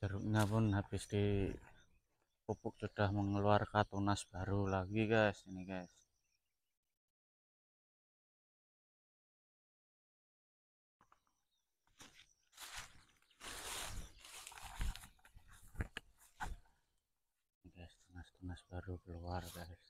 jeruknya pun habis di pupuk sudah mengeluarkan tunas baru lagi guys ini guys guys tunas-tunas baru keluar guys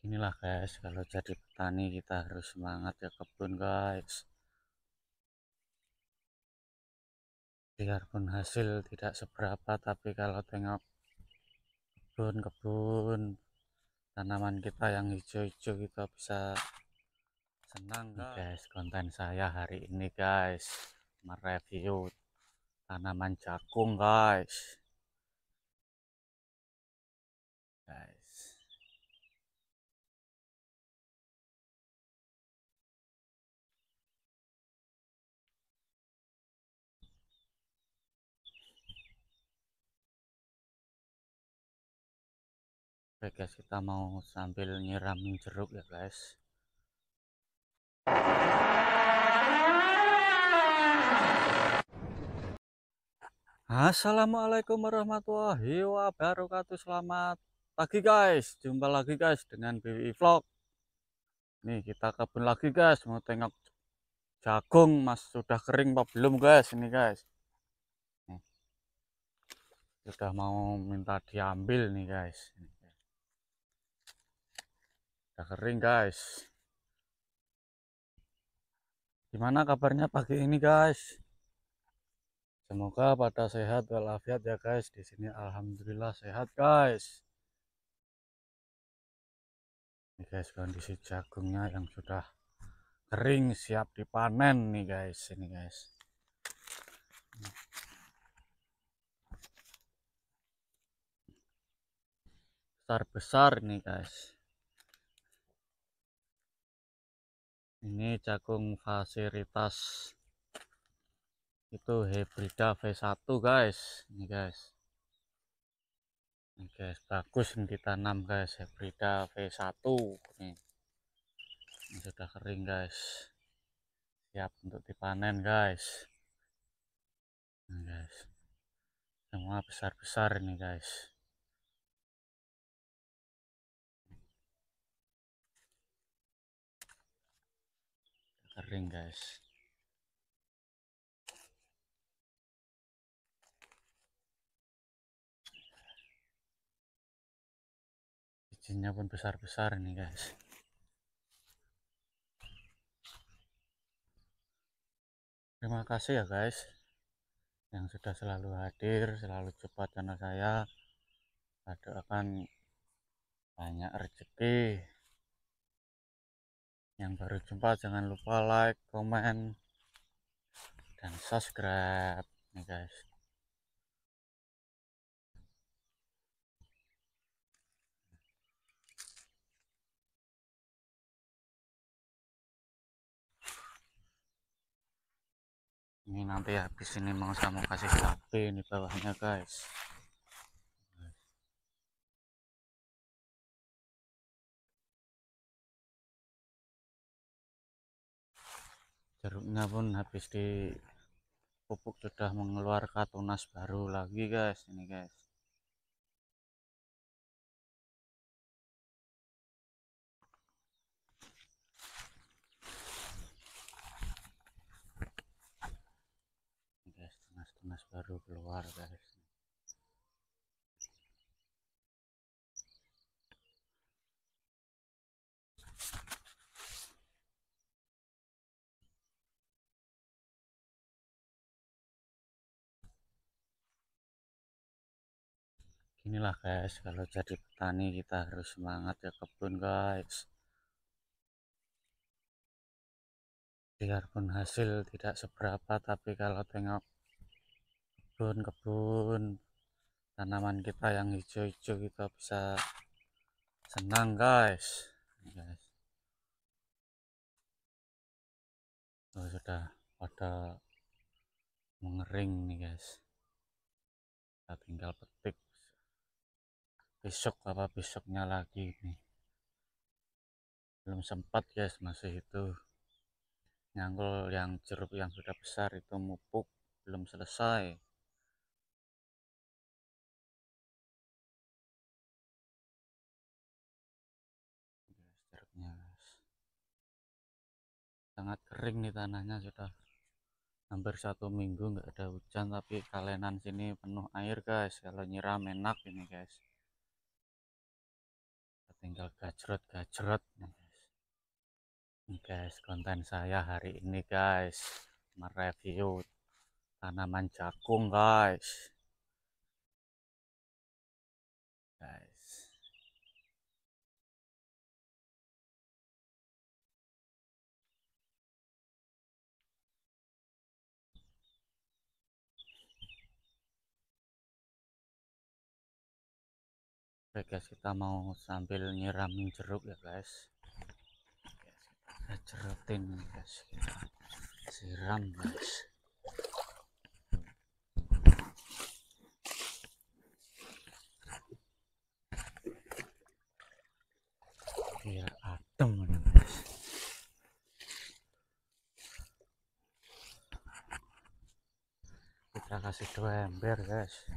inilah guys kalau jadi petani kita harus semangat ya kebun guys biarpun hasil tidak seberapa tapi kalau tengok kebun-kebun tanaman kita yang hijau-hijau kita gitu bisa senang guys konten saya hari ini guys mereview tanaman jagung guys Oke guys, kita mau sambil nyiram jeruk ya guys. Assalamualaikum warahmatullahi wabarakatuh. Selamat pagi guys. Jumpa lagi guys dengan BWI Vlog. Nih kita kebun lagi guys. Mau tengok jagung mas sudah kering apa belum guys ini guys. Nih. Sudah mau minta diambil nih guys. Nih udah kering guys gimana kabarnya pagi ini guys semoga pada sehat walafiat ya guys di sini alhamdulillah sehat guys ini guys kondisi jagungnya yang sudah kering siap dipanen nih guys ini guys besar besar nih guys ini jagung fasilitas itu hebrida V1 guys ini guys ini guys bagus yang ditanam guys hebrida V1 ini. ini sudah kering guys siap untuk dipanen guys ini guys semua besar-besar ini guys kering guys bijinya pun besar-besar ini guys terima kasih ya guys yang sudah selalu hadir selalu cepat channel saya ada akan banyak rezeki yang baru jumpa jangan lupa like komen dan subscribe nih guys ini nanti habis ini mau saya mau kasih HP ini bawahnya guys jeruknya pun habis di pupuk sudah mengeluarkan tunas baru lagi guys ini guys guys tunas-tunas baru keluar guys inilah guys kalau jadi petani kita harus semangat ya kebun guys biarpun hasil tidak seberapa tapi kalau tengok kebun-kebun tanaman kita yang hijau-hijau kita bisa senang guys oh, sudah pada mengering nih guys kita tinggal petik besok apa besoknya lagi ini belum sempat guys masih itu nyangkul yang jeruk yang sudah besar itu mupuk belum selesai guys. sangat kering nih tanahnya sudah hampir satu minggu nggak ada hujan tapi kalenan sini penuh air guys kalau nyiram enak ini guys tinggal gacrot-gacrot nih guys. Nih guys, konten saya hari ini guys, mereview tanaman jagung guys. Guys. Oke guys, kita mau sambil nyiramin jeruk ya guys. jerutin guys, siram guys. Biar adem guys. Kita kasih dua ember guys.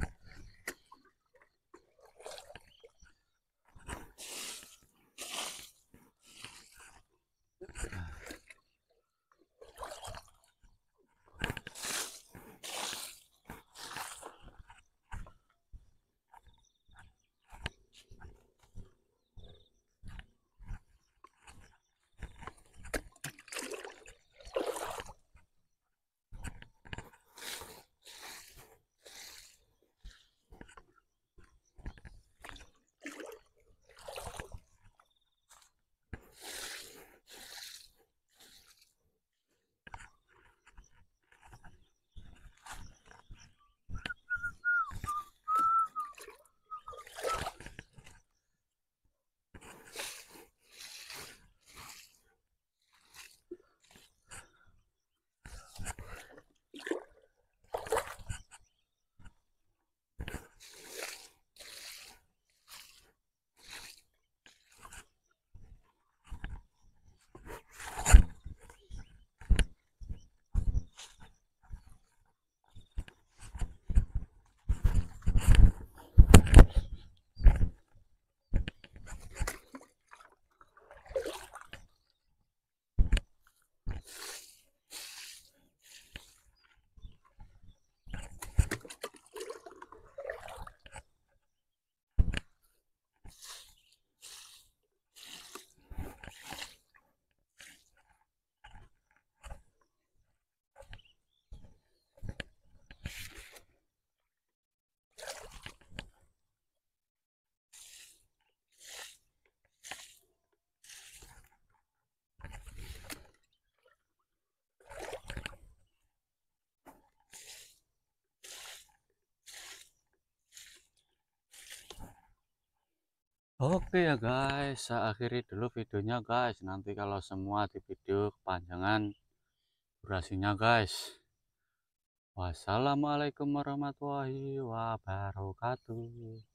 Oke ya guys, saya akhiri dulu videonya guys. Nanti kalau semua di video kepanjangan durasinya guys. Wassalamualaikum warahmatullahi wabarakatuh.